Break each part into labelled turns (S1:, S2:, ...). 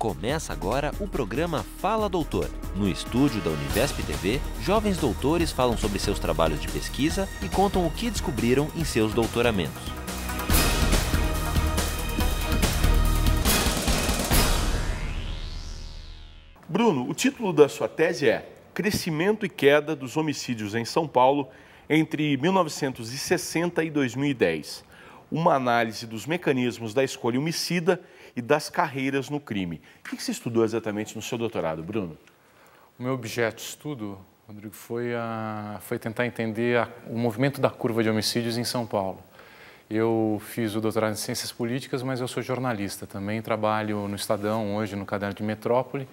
S1: Começa agora o programa Fala Doutor. No estúdio da Univesp TV, jovens doutores falam sobre seus trabalhos de pesquisa e contam o que descobriram em seus doutoramentos. Bruno, o título da sua tese é Crescimento e Queda dos Homicídios em São Paulo entre 1960 e 2010. Uma análise dos mecanismos da escolha homicida e das carreiras no crime. O que você estudou exatamente
S2: no seu doutorado, Bruno? O meu objeto de estudo, Rodrigo, foi, a, foi tentar entender a, o movimento da curva de homicídios em São Paulo. Eu fiz o doutorado em Ciências Políticas, mas eu sou jornalista também, trabalho no Estadão hoje, no Caderno de Metrópole,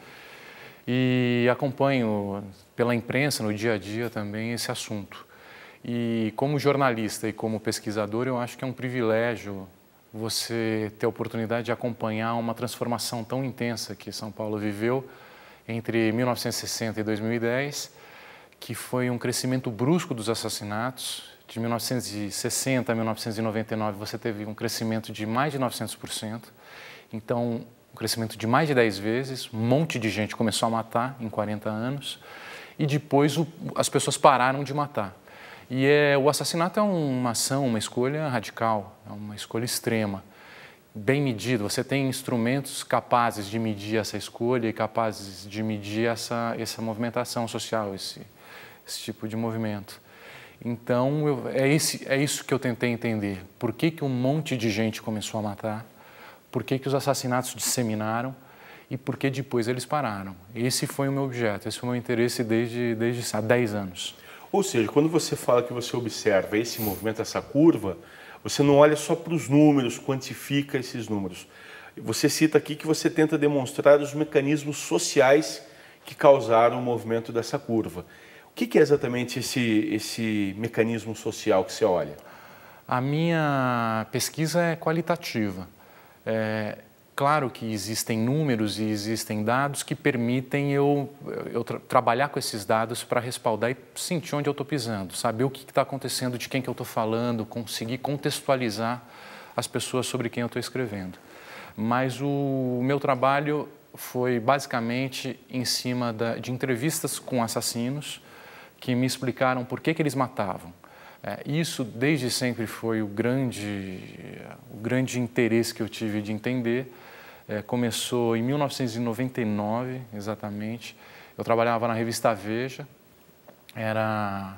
S2: e acompanho pela imprensa, no dia a dia também, esse assunto. E como jornalista e como pesquisador, eu acho que é um privilégio você ter a oportunidade de acompanhar uma transformação tão intensa que São Paulo viveu entre 1960 e 2010, que foi um crescimento brusco dos assassinatos. De 1960 a 1999, você teve um crescimento de mais de 900%. Então, um crescimento de mais de 10 vezes, um monte de gente começou a matar em 40 anos e depois o, as pessoas pararam de matar. E é, o assassinato é uma ação, uma escolha radical, é uma escolha extrema, bem medida. Você tem instrumentos capazes de medir essa escolha e capazes de medir essa, essa movimentação social, esse, esse tipo de movimento. Então, eu, é, esse, é isso que eu tentei entender. Por que, que um monte de gente começou a matar? Por que, que os assassinatos disseminaram? E por que depois eles pararam? Esse foi o meu objeto, esse foi o meu interesse desde, desde há 10 anos. Ou seja,
S1: quando você fala que você observa esse movimento, essa curva, você não olha só para os números, quantifica esses números. Você cita aqui que você tenta demonstrar os mecanismos sociais que causaram o movimento dessa curva. O que é exatamente esse, esse mecanismo social que você olha?
S2: A minha pesquisa é qualitativa. É, Claro que existem números e existem dados que permitem eu, eu tra trabalhar com esses dados para respaldar e sentir onde eu estou pisando, saber o que está acontecendo, de quem que eu estou falando, conseguir contextualizar as pessoas sobre quem eu estou escrevendo. Mas o meu trabalho foi basicamente em cima da, de entrevistas com assassinos que me explicaram por que, que eles matavam é, isso desde sempre foi o grande, o grande interesse que eu tive de entender. É, começou em 1999, exatamente. Eu trabalhava na revista Veja. Era,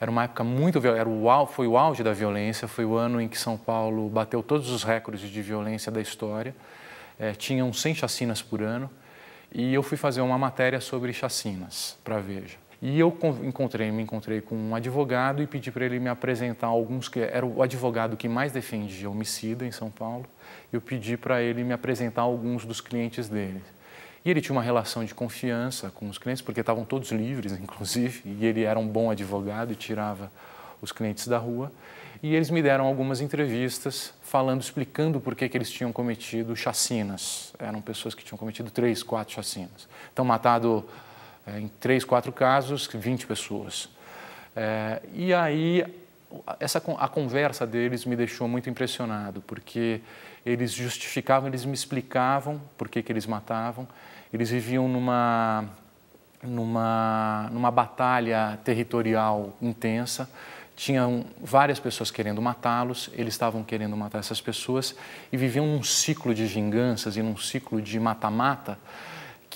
S2: era uma época muito era o, foi o auge da violência. Foi o ano em que São Paulo bateu todos os recordes de violência da história. É, tinham 100 chacinas por ano. E eu fui fazer uma matéria sobre chacinas para Veja. E eu encontrei, me encontrei com um advogado e pedi para ele me apresentar alguns que era o advogado que mais defendia homicida em São Paulo. Eu pedi para ele me apresentar alguns dos clientes dele. E ele tinha uma relação de confiança com os clientes, porque estavam todos livres, inclusive, e ele era um bom advogado e tirava os clientes da rua. E eles me deram algumas entrevistas falando, explicando por que, que eles tinham cometido chacinas. Eram pessoas que tinham cometido três, quatro chacinas. Então, matado é, em três, quatro casos, 20 pessoas. É, e aí, essa, a conversa deles me deixou muito impressionado, porque eles justificavam, eles me explicavam por que, que eles matavam, eles viviam numa, numa, numa batalha territorial intensa, tinham várias pessoas querendo matá-los, eles estavam querendo matar essas pessoas e viviam num ciclo de vinganças e num ciclo de mata-mata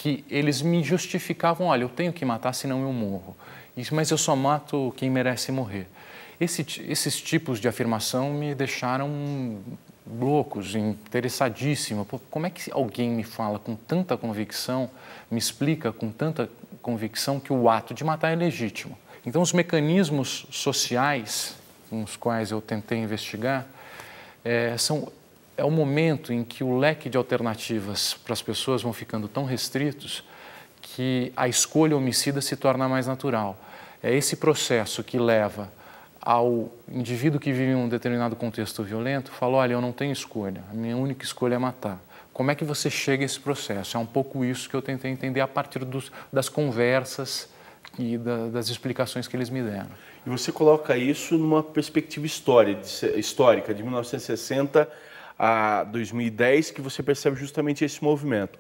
S2: que eles me justificavam, olha, eu tenho que matar senão eu morro, mas eu só mato quem merece morrer. Esse, esses tipos de afirmação me deixaram loucos, interessadíssimo. Como é que alguém me fala com tanta convicção, me explica com tanta convicção que o ato de matar é legítimo? Então, os mecanismos sociais nos quais eu tentei investigar é, são é o momento em que o leque de alternativas para as pessoas vão ficando tão restritos que a escolha homicida se torna mais natural. É esse processo que leva ao indivíduo que vive em um determinado contexto violento, fala, olha, eu não tenho escolha, a minha única escolha é matar. Como é que você chega a esse processo? É um pouco isso que eu tentei entender a partir dos, das conversas e da, das explicações que eles me deram.
S1: E você coloca isso numa perspectiva histórica, de 1960 a 2010 que você percebe justamente esse movimento.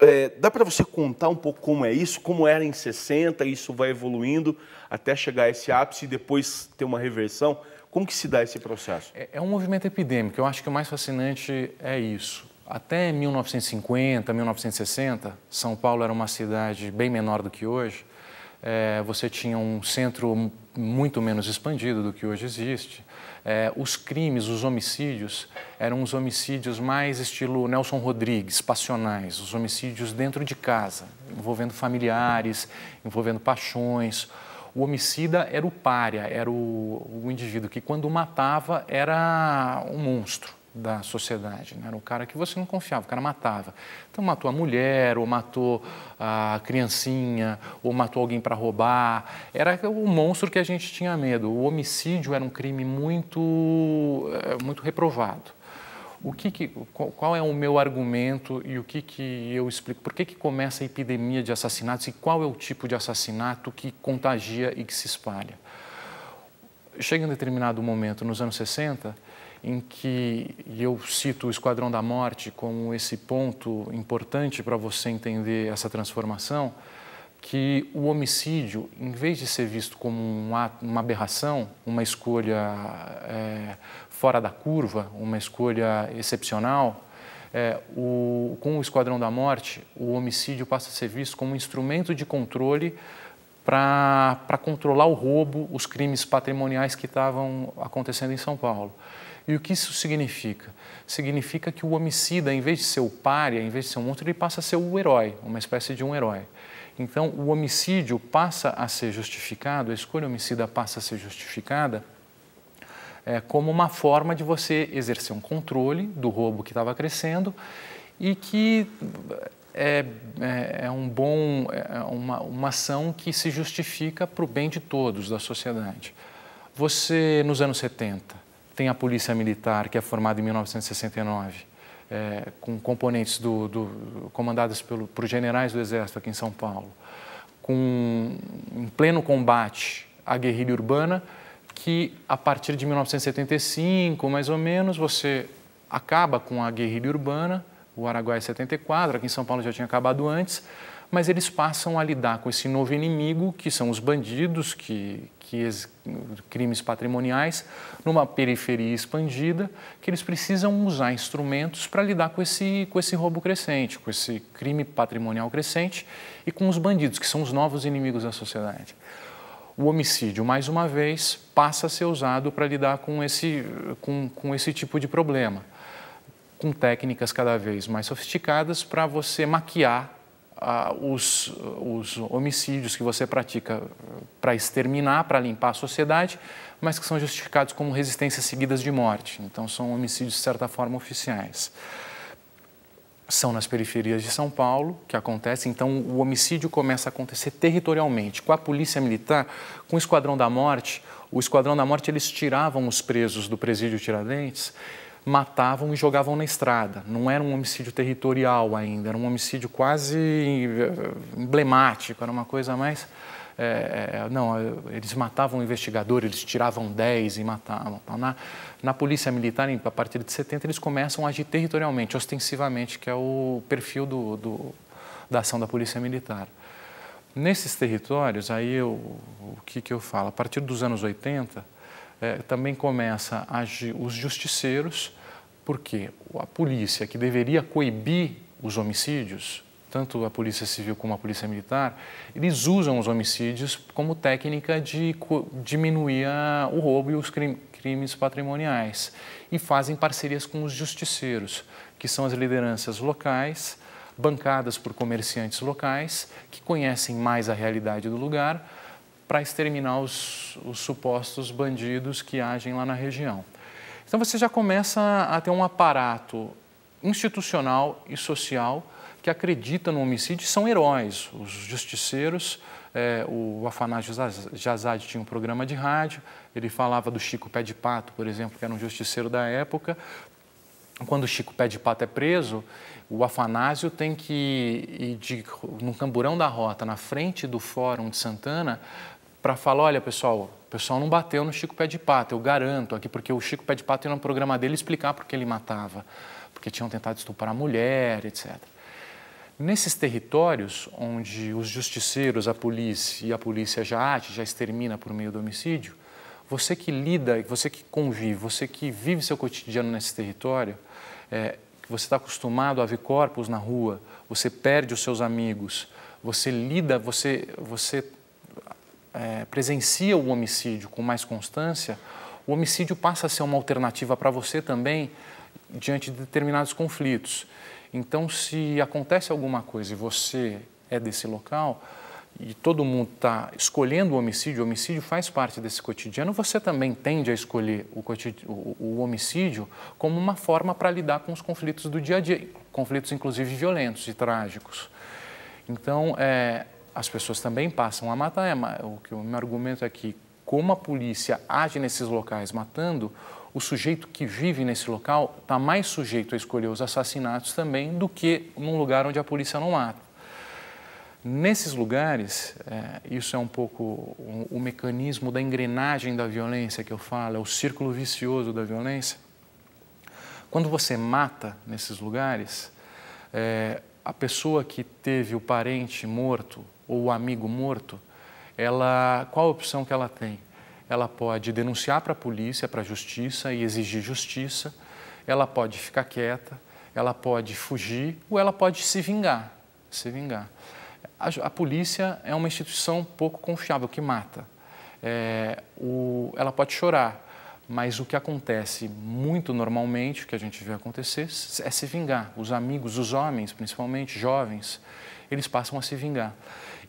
S1: É, dá para você contar um pouco como é isso, como era em 60, isso vai evoluindo até chegar a esse ápice e depois ter uma reversão? Como que se dá esse processo?
S2: É, é um movimento epidêmico, eu acho que o mais fascinante é isso. Até 1950, 1960, São Paulo era uma cidade bem menor do que hoje, é, você tinha um centro muito menos expandido do que hoje existe. É, os crimes, os homicídios, eram os homicídios mais estilo Nelson Rodrigues, passionais, os homicídios dentro de casa, envolvendo familiares, envolvendo paixões. O homicida era o párea, era o, o indivíduo que, quando matava, era um monstro da sociedade. Né? Era um cara que você não confiava, o cara matava. Então matou a mulher, ou matou a criancinha, ou matou alguém para roubar. Era o monstro que a gente tinha medo. O homicídio era um crime muito, eh, muito reprovado. O que, que qual é o meu argumento e o que, que eu explico? Por que, que começa a epidemia de assassinatos e qual é o tipo de assassinato que contagia e que se espalha? Chega em determinado momento, nos anos 60, em que eu cito o Esquadrão da Morte como esse ponto importante para você entender essa transformação, que o homicídio, em vez de ser visto como um ato, uma aberração, uma escolha é, fora da curva, uma escolha excepcional, é, o, com o Esquadrão da Morte, o homicídio passa a ser visto como um instrumento de controle para controlar o roubo, os crimes patrimoniais que estavam acontecendo em São Paulo. E o que isso significa? Significa que o homicida, em vez de ser o pária, em vez de ser um monstro, ele passa a ser o herói, uma espécie de um herói. Então, o homicídio passa a ser justificado, a escolha homicida passa a ser justificada é, como uma forma de você exercer um controle do roubo que estava crescendo e que é, é, é um bom, é, é uma, uma ação que se justifica para o bem de todos, da sociedade. Você, nos anos 70, tem a Polícia Militar, que é formada em 1969, é, com componentes do, do, comandadas pelo, por generais do Exército aqui em São Paulo, com, em pleno combate à guerrilha urbana, que a partir de 1975, mais ou menos, você acaba com a guerrilha urbana, o Araguaia 74, aqui em São Paulo já tinha acabado antes, mas eles passam a lidar com esse novo inimigo, que são os bandidos que, que crimes patrimoniais numa periferia expandida, que eles precisam usar instrumentos para lidar com esse, com esse roubo crescente, com esse crime patrimonial crescente e com os bandidos, que são os novos inimigos da sociedade. O homicídio, mais uma vez, passa a ser usado para lidar com esse, com, com esse tipo de problema, com técnicas cada vez mais sofisticadas para você maquiar ah, os, os homicídios que você pratica eh, para exterminar, para limpar a sociedade, mas que são justificados como resistências seguidas de morte. Então, são homicídios, de certa forma, oficiais. São nas periferias de São Paulo que acontece, então o homicídio começa a acontecer territorialmente, com a polícia militar, com o Esquadrão da Morte. O Esquadrão da Morte, eles tiravam os presos do presídio Tiradentes matavam e jogavam na estrada. Não era um homicídio territorial ainda, era um homicídio quase eh, emblemático, era uma coisa mais. É, não, eles matavam o investigador, eles tiravam 10 e matavam. Tá? na, na polícia militar, a partir de 70, eles começam a agir territorialmente, ostensivamente, que é o perfil do, do da ação da polícia militar. Nesses territórios, aí eu, o que, que eu falo? A partir dos anos 80, é, também começa a agir os justiceiros, porque a polícia que deveria coibir os homicídios, tanto a polícia civil como a polícia militar, eles usam os homicídios como técnica de diminuir o roubo e os crimes patrimoniais e fazem parcerias com os justiceiros, que são as lideranças locais, bancadas por comerciantes locais que conhecem mais a realidade do lugar para exterminar os, os supostos bandidos que agem lá na região. Então você já começa a ter um aparato institucional e social que acredita no homicídio são heróis. Os justiceiros, é, o Afanásio Jazad tinha um programa de rádio, ele falava do Chico Pé de Pato, por exemplo, que era um justiceiro da época. Quando o Chico Pé de Pato é preso, o Afanásio tem que ir de, num camburão da rota, na frente do Fórum de Santana, para falar, olha pessoal, o pessoal não bateu no Chico Pé de Pato, eu garanto aqui, porque o Chico Pé de Pato ia no programa dele explicar por que ele matava, porque tinham tentado estuprar a mulher, etc. Nesses territórios onde os justiceiros, a polícia e a polícia já age, já extermina por meio do homicídio, você que lida, você que convive, você que vive seu cotidiano nesse território, é, você está acostumado a ver corpos na rua, você perde os seus amigos, você lida, você, você é, presencia o homicídio com mais constância, o homicídio passa a ser uma alternativa para você também diante de determinados conflitos. Então, se acontece alguma coisa e você é desse local e todo mundo está escolhendo o homicídio, o homicídio faz parte desse cotidiano, você também tende a escolher o, o, o homicídio como uma forma para lidar com os conflitos do dia a dia, conflitos inclusive violentos e trágicos. Então, é, as pessoas também passam a matar. É o que o meu argumento é que, como a polícia age nesses locais matando, o sujeito que vive nesse local está mais sujeito a escolher os assassinatos também do que num lugar onde a polícia não mata. Nesses lugares, é, isso é um pouco o, o mecanismo da engrenagem da violência que eu falo, é o círculo vicioso da violência. Quando você mata nesses lugares, é, a pessoa que teve o parente morto ou o amigo morto, ela, qual a opção que ela tem? Ela pode denunciar para a polícia, para a justiça e exigir justiça, ela pode ficar quieta, ela pode fugir ou ela pode se vingar. Se vingar. A, a polícia é uma instituição pouco confiável, que mata. É, o, ela pode chorar, mas o que acontece muito normalmente, o que a gente vê acontecer, é se vingar. Os amigos, os homens, principalmente jovens, eles passam a se vingar.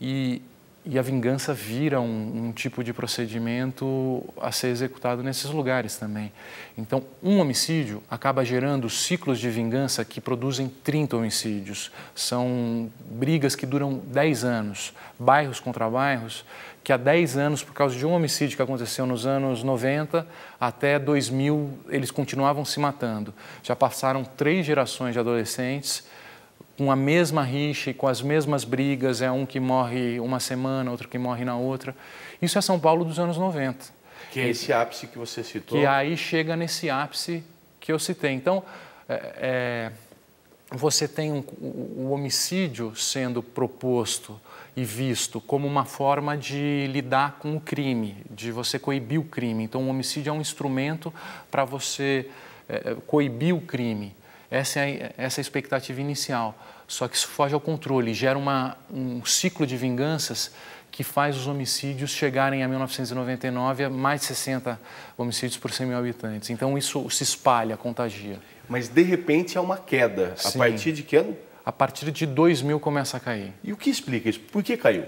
S2: E, e a vingança vira um, um, tipo de procedimento a ser executado nesses lugares também. Então, um homicídio acaba gerando ciclos de vingança que produzem 30 homicídios. São brigas que duram 10 anos, bairros contra bairros, que há 10 anos, por causa de um homicídio que aconteceu nos anos 90, até 2000, eles continuavam se matando. Já passaram três gerações de adolescentes com a mesma rixa e com as mesmas brigas, é um que morre uma semana, outro que morre na outra. Isso é São Paulo dos anos 90.
S1: Que é esse ápice que você citou. Que aí
S2: chega nesse ápice que eu citei. Então, é, é, você tem um, o homicídio sendo proposto e visto como uma forma de lidar com o crime, de você coibir o crime. Então, o homicídio é um instrumento para você é, coibir o crime. Essa é, a, essa é a expectativa inicial. Só que isso foge ao controle, gera uma, um ciclo de vinganças que faz os homicídios chegarem a 1999 a mais de 60 homicídios por 100 mil habitantes. Então isso se espalha, contagia. Mas de repente há uma queda. Sim. A partir de que ano? A partir de 2000 começa a cair. E o que explica isso? Por que caiu?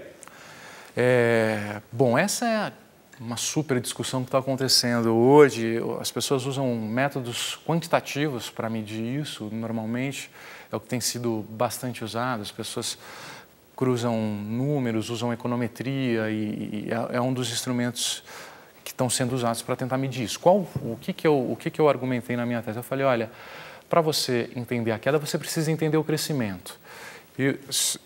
S2: É, bom, essa é a uma super discussão que está acontecendo hoje. As pessoas usam métodos quantitativos para medir isso. Normalmente é o que tem sido bastante usado. As pessoas cruzam números, usam econometria e, e é, é, um dos instrumentos que estão sendo usados para tentar medir isso. Qual, o que, que, eu, o que, que eu argumentei na minha tese? Eu falei, olha, para você entender a queda, você precisa entender o crescimento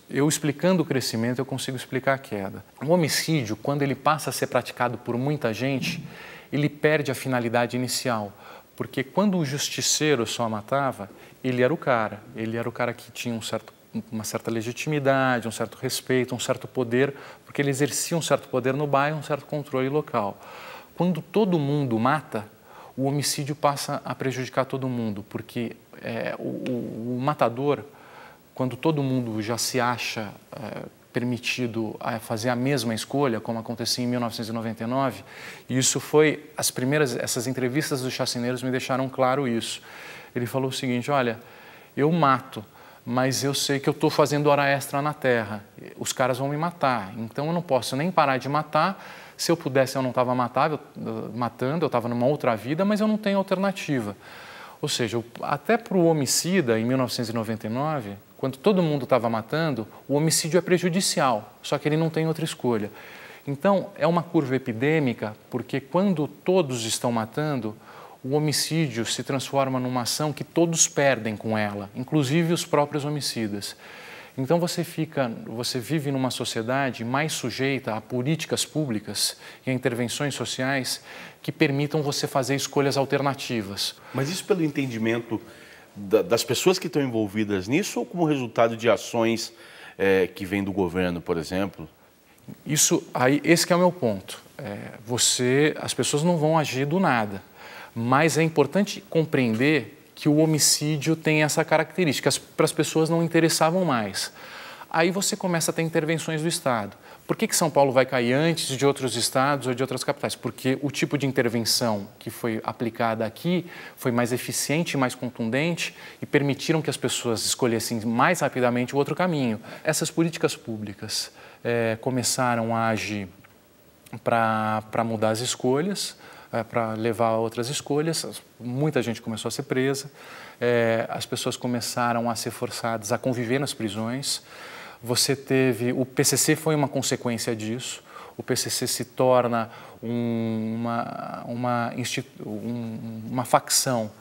S2: eu explicando o crescimento, eu consigo explicar a queda. O homicídio, quando ele passa a ser praticado por muita gente, ele perde a finalidade inicial. Porque quando o justiceiro só matava, ele era o cara. Ele era o cara que tinha um certo, uma certa legitimidade, um certo respeito, um certo poder, porque ele exercia um certo poder no bairro, um certo controle local. Quando todo mundo mata, o homicídio passa a prejudicar todo mundo, porque é, o, o, o matador quando todo mundo já se acha é, permitido a fazer a mesma escolha, como acontecia em 1999, e isso foi as primeiras essas entrevistas dos chacineiros me deixaram claro isso. Ele falou o seguinte: olha, eu mato, mas eu sei que eu estou fazendo hora extra na terra. Os caras vão me matar, então eu não posso nem parar de matar. Se eu pudesse, eu não estava matando, eu estava numa outra vida, mas eu não tenho alternativa. Ou seja, até para o homicida, em 1999, quando todo mundo estava matando, o homicídio é prejudicial, só que ele não tem outra escolha. Então, é uma curva epidêmica, porque quando todos estão matando, o homicídio se transforma numa ação que todos perdem com ela, inclusive os próprios homicidas. Então você fica, você vive numa sociedade mais sujeita a políticas públicas e a intervenções sociais que permitam você fazer escolhas alternativas. Mas isso pelo entendimento
S1: das pessoas que estão envolvidas nisso ou como resultado de ações é, que vêm
S2: do governo, por exemplo? Isso aí, esse é o meu ponto. É, você, as pessoas não vão agir do nada, mas é importante compreender que o homicídio tem essa característica. Para as pessoas não interessavam mais aí você começa a ter intervenções do Estado. Por que, que São Paulo vai cair antes de outros estados ou de outras capitais? Porque o tipo de intervenção que foi aplicada aqui foi mais eficiente, mais contundente e permitiram que as pessoas escolhessem mais rapidamente o outro caminho. Essas políticas públicas é, começaram a agir para mudar as escolhas, é, eh, para levar a outras escolhas. Muita gente começou a ser presa, é, as pessoas começaram a ser forçadas a conviver nas prisões. Você teve. O PCC foi uma consequência disso. O PCC se torna um, uma, uma, um, uma facção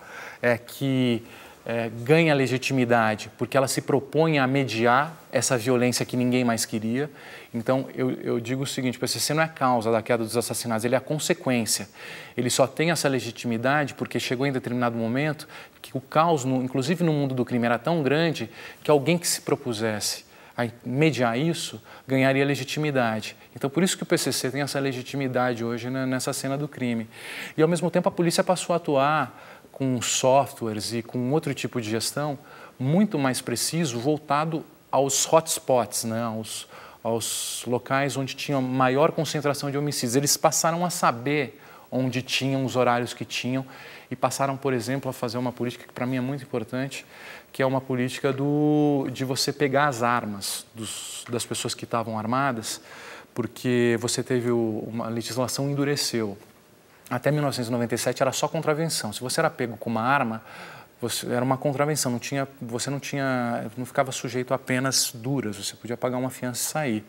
S2: é, que é, ganha legitimidade porque ela se propõe a mediar essa violência que ninguém mais queria. Então, eu, eu, digo o seguinte: o PCC não é a causa da queda dos assassinatos, ele é a consequência. Ele só tem essa legitimidade porque chegou em determinado momento que o caos, no, inclusive no mundo do crime, era tão grande que alguém que se propusesse a mediar isso, ganharia legitimidade. Então, por isso que o PCC tem essa legitimidade hoje né, nessa cena do crime. E, ao mesmo tempo, a polícia passou a atuar com softwares e com outro tipo de gestão muito mais preciso, voltado aos hotspots, né, aos, aos locais onde tinha maior concentração de homicídios. Eles passaram a saber onde tinham os horários que tinham e passaram, por exemplo, a fazer uma política que para mim é muito importante, que é uma política do, de você pegar as armas dos, das pessoas que estavam armadas, porque você teve o, uma legislação endureceu. Até 1997 era só contravenção. Se você era pego com uma arma, você, era uma contravenção. Não tinha, você não tinha, não ficava sujeito a penas duras. Você podia pagar uma fiança e sair.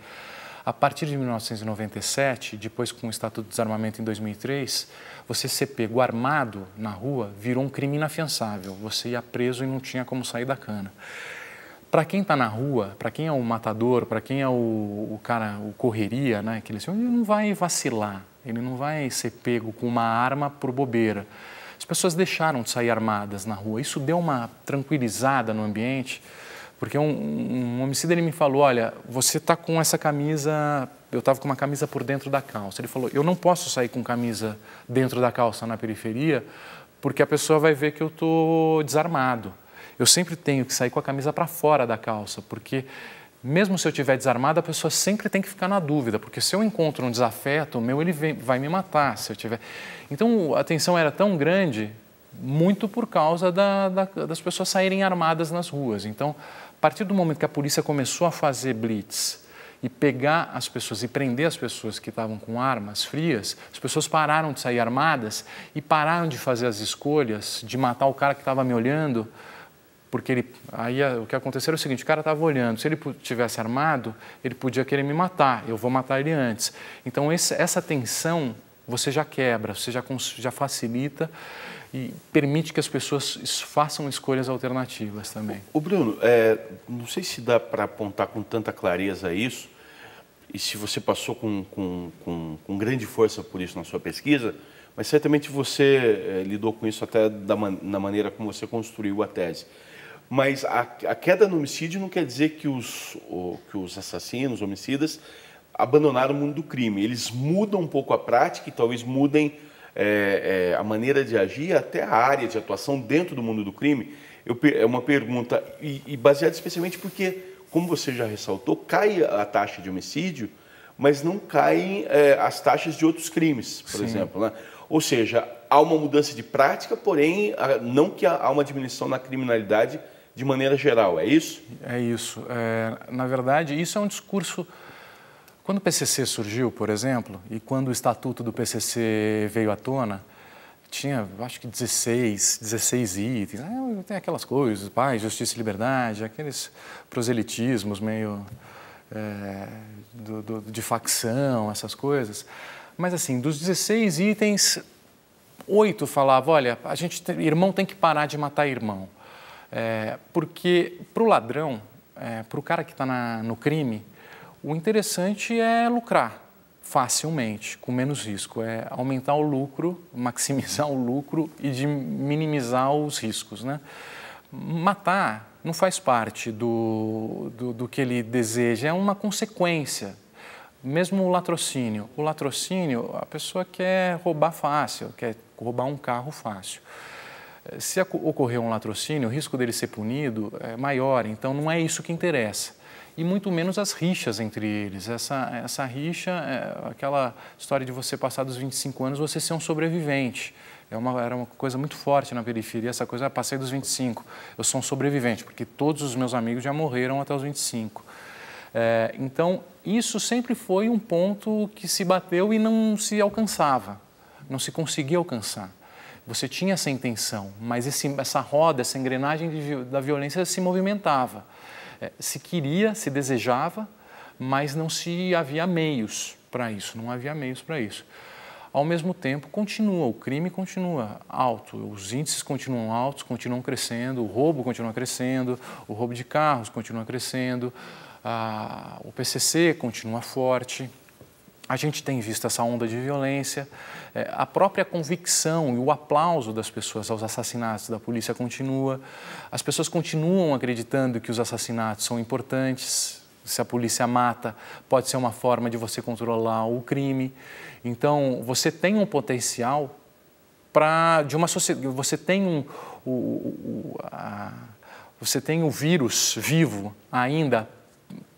S2: A partir de 1997, depois com o Estatuto de Desarmamento em 2003, você ser pego armado na rua virou um crime inafiançável. Você ia preso e não tinha como sair da cana. Para quem está na rua, para quem é o matador, para quem é o, o, cara, o correria, né? Aquele senhor, assim, ele não vai vacilar, ele não vai ser pego com uma arma por bobeira. As pessoas deixaram de sair armadas na rua. Isso deu uma tranquilizada no ambiente porque um, um, homicida ele me falou, olha, você está com essa camisa, eu estava com uma camisa por dentro da calça. Ele falou, eu não posso sair com camisa dentro da calça na periferia, porque a pessoa vai ver que eu estou desarmado. Eu sempre tenho que sair com a camisa para fora da calça, porque mesmo se eu tiver desarmado, a pessoa sempre tem que ficar na dúvida, porque se eu encontro um desafeto, o meu ele vem, vai me matar se eu tiver. Então a tensão era tão grande, muito por causa da, da, das pessoas saírem armadas nas ruas. Então partir do momento que a polícia começou a fazer blitz e pegar as pessoas e prender as pessoas que estavam com armas frias, as pessoas pararam de sair armadas e pararam de fazer as escolhas de matar o cara que estava me olhando, porque ele, aí o que aconteceu era o seguinte, o cara estava olhando, se ele tivesse armado, ele podia querer me matar, eu vou matar ele antes. Então esse, essa tensão você já quebra, você já, já facilita e permite que as pessoas façam escolhas alternativas também.
S1: O Bruno, é, não sei se dá para apontar com tanta clareza isso, e se você passou com, com, com, com grande força por isso na sua pesquisa, mas certamente você é, lidou com isso até da man na maneira como você construiu a tese. Mas a, a queda no homicídio não quer dizer que os, o, que os assassinos, homicidas, abandonaram o mundo do crime. Eles mudam um pouco a prática e talvez mudem é, é, a maneira de agir, até a área de atuação dentro do mundo do crime, eu, é uma pergunta, e, e baseada especialmente porque, como você já ressaltou, cai a taxa de homicídio, mas não caem é, as taxas de outros crimes, por Sim. exemplo. Né? Ou seja, há uma mudança de prática, porém, não que há uma diminuição na
S2: criminalidade de maneira geral, é isso? É isso. É, na verdade, isso é um discurso quando o PCC surgiu, por exemplo, e quando o estatuto do PCC veio à tona, tinha, acho que 16, 16 itens. Né, tem aquelas coisas, paz, justiça e liberdade, aqueles proselitismos meio é, do, do, de facção, essas coisas. Mas, assim, dos 16 itens, oito falavam, olha, a gente, irmão tem que parar de matar irmão. É, porque, para o ladrão, é, para o cara que está no crime, o interessante é lucrar facilmente, com menos risco, é aumentar o lucro, maximizar o lucro e de minimizar os riscos. Né? Matar não faz parte do, do, do que ele deseja, é uma consequência mesmo o latrocínio. O latrocínio, a pessoa quer roubar fácil, quer roubar um carro fácil. Se ocorrer um latrocínio, o risco dele ser punido é maior, então não é isso que interessa e muito menos as rixas entre eles. Essa, essa rixa, é aquela história de você passar dos 25 anos, você ser um sobrevivente. É uma, era uma coisa muito forte na periferia, essa coisa, ah, passei dos 25, eu sou um sobrevivente, porque todos os meus amigos já morreram até os 25. É, então, isso sempre foi um ponto que se bateu e não se alcançava, não se conseguia alcançar. Você tinha essa intenção, mas esse, essa roda, essa engrenagem de, da violência se movimentava. É, se queria, se desejava, mas não se havia meios para isso, não havia meios para isso. Ao mesmo tempo, continua, o crime continua alto, os índices continuam altos, continuam crescendo, o roubo continua crescendo, o roubo de carros continua crescendo, a, o PCC continua forte. A gente tem visto essa onda de violência, é, a própria convicção e o aplauso das pessoas aos assassinatos da polícia continua. As pessoas continuam acreditando que os assassinatos são importantes. Se a polícia mata, pode ser uma forma de você controlar o crime. Então, você tem um potencial para de uma sociedade. Você tem um, o, o, a, você tem o vírus vivo ainda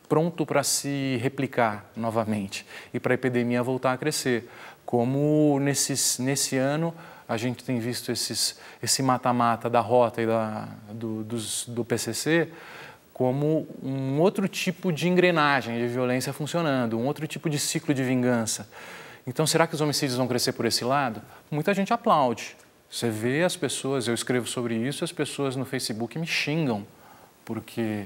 S2: pronto para se replicar novamente e para a epidemia voltar a crescer. Como nesses, nesse ano a gente tem visto esses, esse mata-mata da rota e da, do, dos, do PCC como um outro tipo de engrenagem de violência funcionando, um outro tipo de ciclo de vingança. Então, será que os homicídios vão crescer por esse lado? Muita gente aplaude. Você vê as pessoas, eu escrevo sobre isso, as pessoas no Facebook me xingam, porque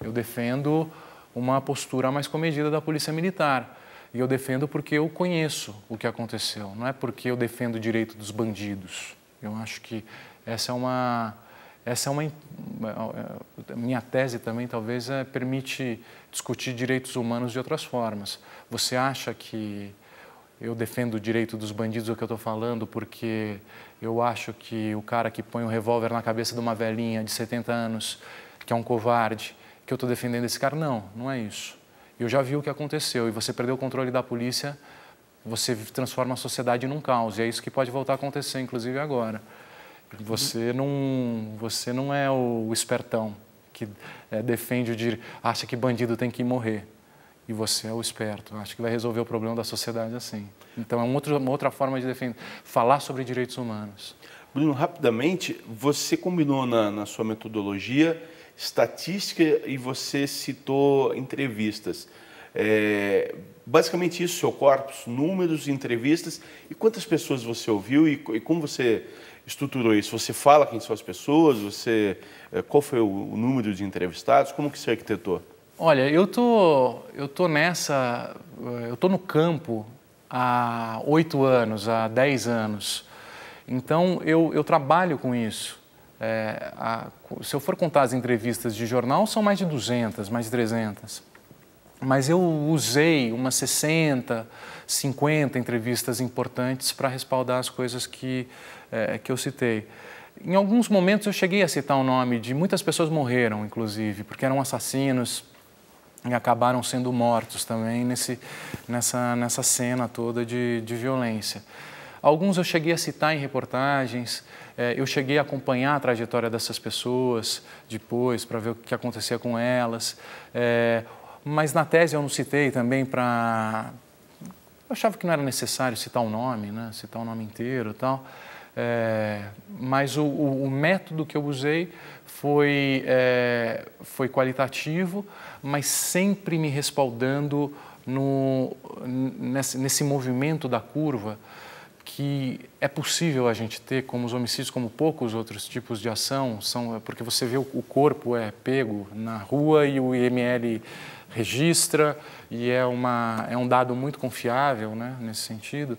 S2: eu defendo uma postura mais comedida da Polícia Militar. E eu defendo porque eu conheço o que aconteceu, não é porque eu defendo o direito dos bandidos. Eu acho que essa é uma. Essa é uma. É, é, minha tese também, talvez, é, permite discutir direitos humanos de outras formas. Você acha que eu defendo o direito dos bandidos, o que eu estou falando, porque eu acho que o cara que põe o um revólver na cabeça de uma velhinha de 70 anos, que é um covarde, que eu estou defendendo esse cara. Não, não é isso. Eu já vi o que aconteceu e você perdeu o controle da polícia, você transforma a sociedade num caos. E é isso que pode voltar a acontecer, inclusive agora. Você não, você não é o espertão que é, defende o direito, acha que bandido tem que morrer. E você é o esperto, acha que vai resolver o problema da sociedade assim. Então é um outro, uma outra forma de defender, falar sobre direitos humanos. Bruno, rapidamente, você combinou na, na sua
S1: metodologia estatística e você citou entrevistas. É, basicamente isso, seu corpus, números, entrevistas e quantas pessoas você ouviu e, e, como você estruturou isso? Você fala quem são as pessoas? Você é, qual foi o, o número de entrevistados? Como que você arquitetou?
S2: Olha, eu tô eu tô nessa eu tô no campo há oito anos, há dez anos. Então eu, eu trabalho com isso. É, a, se eu for contar as entrevistas de jornal, são mais de 200, mais de 300. Mas eu usei umas 60, 50 entrevistas importantes para respaldar as coisas que, é, que eu citei. Em alguns momentos eu cheguei a citar o nome de muitas pessoas morreram, inclusive, porque eram assassinos e acabaram sendo mortos também nesse, nessa, nessa cena toda de, de violência. Alguns eu cheguei a citar em reportagens, eh, eu cheguei a acompanhar a trajetória dessas pessoas depois para ver o que acontecia com elas. Eh, mas na tese eu não citei também para. Eu achava que não era necessário citar o um nome, né? citar o um nome inteiro e tal. É, mas o, o, o, método que eu usei foi, é, foi qualitativo, mas sempre me respaldando no, nesse, nesse movimento da curva que é possível a gente ter, como os homicídios, como poucos outros tipos de ação, são é porque você vê o corpo é pego na rua e o IML registra e é, uma, é um dado muito confiável né, nesse sentido.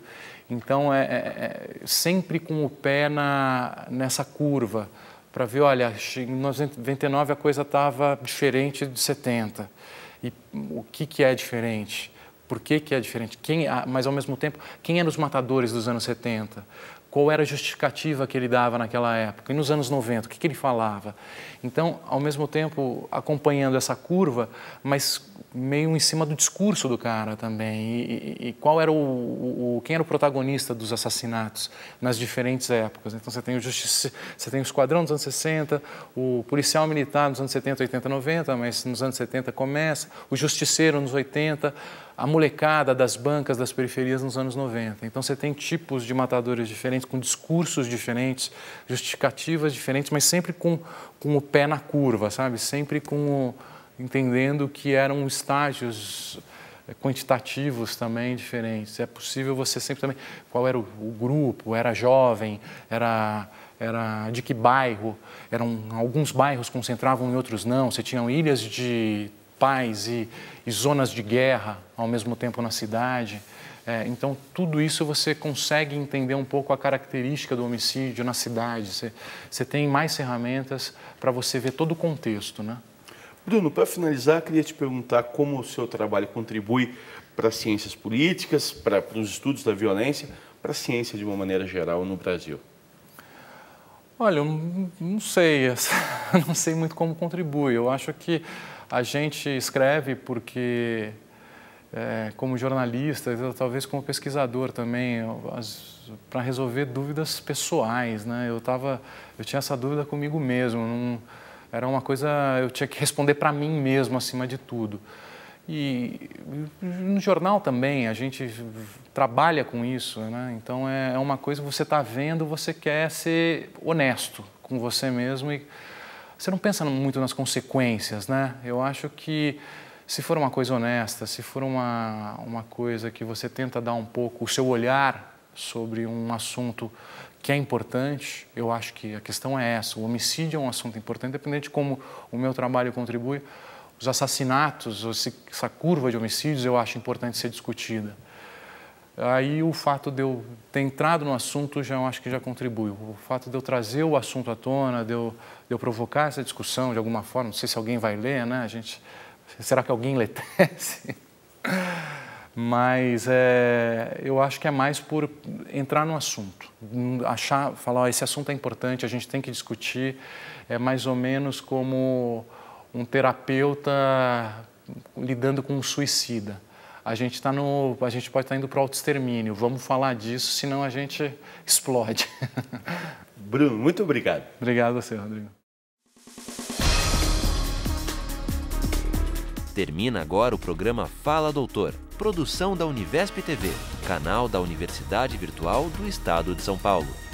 S2: Então, é, é, é sempre com o pé na, nessa curva, para ver, olha, em 99 a coisa estava diferente de 70. E o que, que é diferente? por que, que é diferente, quem, mas ao mesmo tempo, quem eram os matadores dos anos 70? Qual era a justificativa que ele dava naquela época? E nos anos 90, o que, que ele falava? Então, ao mesmo tempo, acompanhando essa curva, mas meio em cima do discurso do cara também. E, e, e qual era o, o, quem era o protagonista dos assassinatos nas diferentes épocas. Então, você tem o, justiça, você tem o Esquadrão dos anos 60, o policial militar nos anos 70, 80, 90, mas nos anos 70 começa, o justiceiro nos 80 a molecada das bancas das periferias nos anos 90. Então você tem tipos de matadores diferentes, com discursos diferentes, justificativas diferentes, mas sempre com, com o pé na curva, sabe? Sempre com o, entendendo que eram estágios eh, quantitativos também diferentes. É possível você sempre também qual era o, o grupo, era jovem, era era de que bairro, eram alguns bairros concentravam e outros não. Você tinha ilhas de paz e, e zonas de guerra ao mesmo tempo na cidade. É, então, tudo isso você consegue entender um pouco a característica do homicídio na cidade. Você, você tem mais ferramentas para você ver todo o contexto, né? Bruno, para finalizar, queria te perguntar como o seu trabalho
S1: contribui para as ciências políticas, para, para os estudos da violência, para a ciência de uma maneira geral no Brasil.
S2: Olha, eu não sei, não sei muito como contribui. Eu acho que a gente escreve porque, é, como jornalista, talvez como pesquisador também, para resolver dúvidas pessoais, né? Eu tava, eu tinha essa dúvida comigo mesmo. Não, era uma coisa eu tinha que responder para mim mesmo acima de tudo. E no jornal também, a gente trabalha com isso, né? Então é, é uma coisa que você está vendo, você quer ser honesto com você mesmo e você não pensa muito nas consequências, né? Eu acho que se for uma coisa honesta, se for uma, uma coisa que você tenta dar um pouco o seu olhar sobre um assunto que é importante, eu acho que a questão é essa. O homicídio é um assunto importante, independente de como o meu trabalho contribui. Os assassinatos, essa curva de homicídios, eu acho importante ser discutida. Aí o fato de eu ter entrado no assunto já eu acho que já contribuiu. O fato de eu trazer o assunto à tona, de eu de eu provocar essa discussão de alguma forma. Não sei se alguém vai ler, né? A gente, será que alguém lê tese? Mas é, eu acho que é mais por entrar no assunto, achar, falar, oh, esse assunto é importante, a gente tem que discutir. É mais ou menos como um terapeuta lidando com um suicida. A gente está no, a gente pode estar tá indo para o autoextermínio. Vamos falar disso, senão a gente explode. Bruno, muito obrigado. Obrigado a você, Rodrigo.
S1: Termina agora o programa Fala Doutor, produção da Univesp TV, canal da Universidade Virtual do Estado de São Paulo.